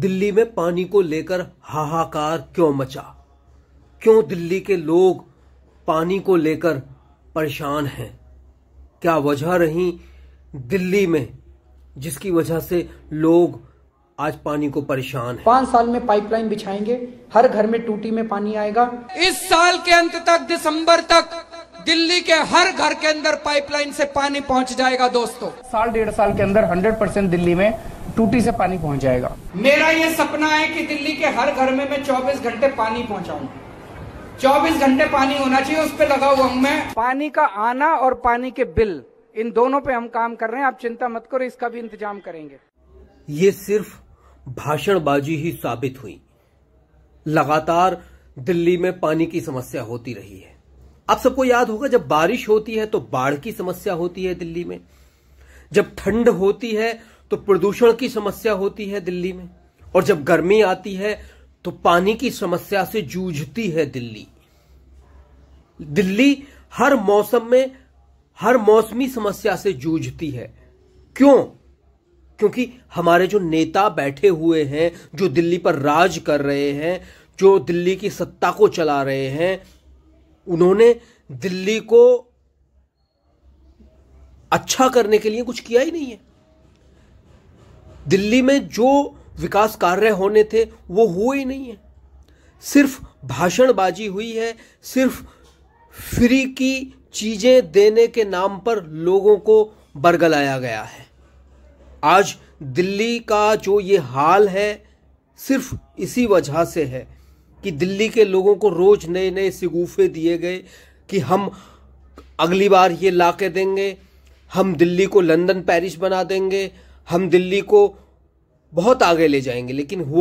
दिल्ली में पानी को लेकर हाहाकार क्यों मचा क्यों दिल्ली के लोग पानी को लेकर परेशान हैं क्या वजह रही दिल्ली में जिसकी वजह से लोग आज पानी को परेशान है पांच साल में पाइपलाइन बिछाएंगे हर घर में टूटी में पानी आएगा इस साल के अंत तक दिसंबर तक दिल्ली के हर घर के अंदर पाइपलाइन से पानी पहुंच जाएगा दोस्तों साल डेढ़ साल के अंदर 100 परसेंट दिल्ली में टूटी से पानी पहुंच जाएगा मेरा ये सपना है कि दिल्ली के हर घर में मैं 24 घंटे पानी पहुंचाऊं 24 घंटे पानी होना चाहिए उस पर लगा हुआ मैं पानी का आना और पानी के बिल इन दोनों पे हम काम कर रहे हैं आप चिंता मत करो इसका भी इंतजाम करेंगे ये सिर्फ भाषणबाजी ही साबित हुई लगातार दिल्ली में पानी की समस्या होती रही है आप सबको याद होगा जब बारिश होती है तो बाढ़ की समस्या होती है दिल्ली में जब ठंड होती है तो प्रदूषण की समस्या होती है दिल्ली में और जब गर्मी आती है तो पानी की समस्या से जूझती है दिल्ली दिल्ली हर मौसम में हर मौसमी समस्या से जूझती है क्यों क्योंकि हमारे जो नेता बैठे हुए हैं जो दिल्ली पर राज कर रहे हैं जो दिल्ली की सत्ता को चला रहे हैं उन्होंने दिल्ली को अच्छा करने के लिए कुछ किया ही नहीं है दिल्ली में जो विकास कार्य होने थे वो हुए ही नहीं है सिर्फ भाषणबाजी हुई है सिर्फ फ्री की चीजें देने के नाम पर लोगों को बरगलाया गया है आज दिल्ली का जो ये हाल है सिर्फ इसी वजह से है कि दिल्ली के लोगों को रोज नए नए सिगूफे दिए गए कि हम अगली बार ये ला के देंगे हम दिल्ली को लंदन पेरिस बना देंगे हम दिल्ली को बहुत आगे ले जाएंगे लेकिन हुआ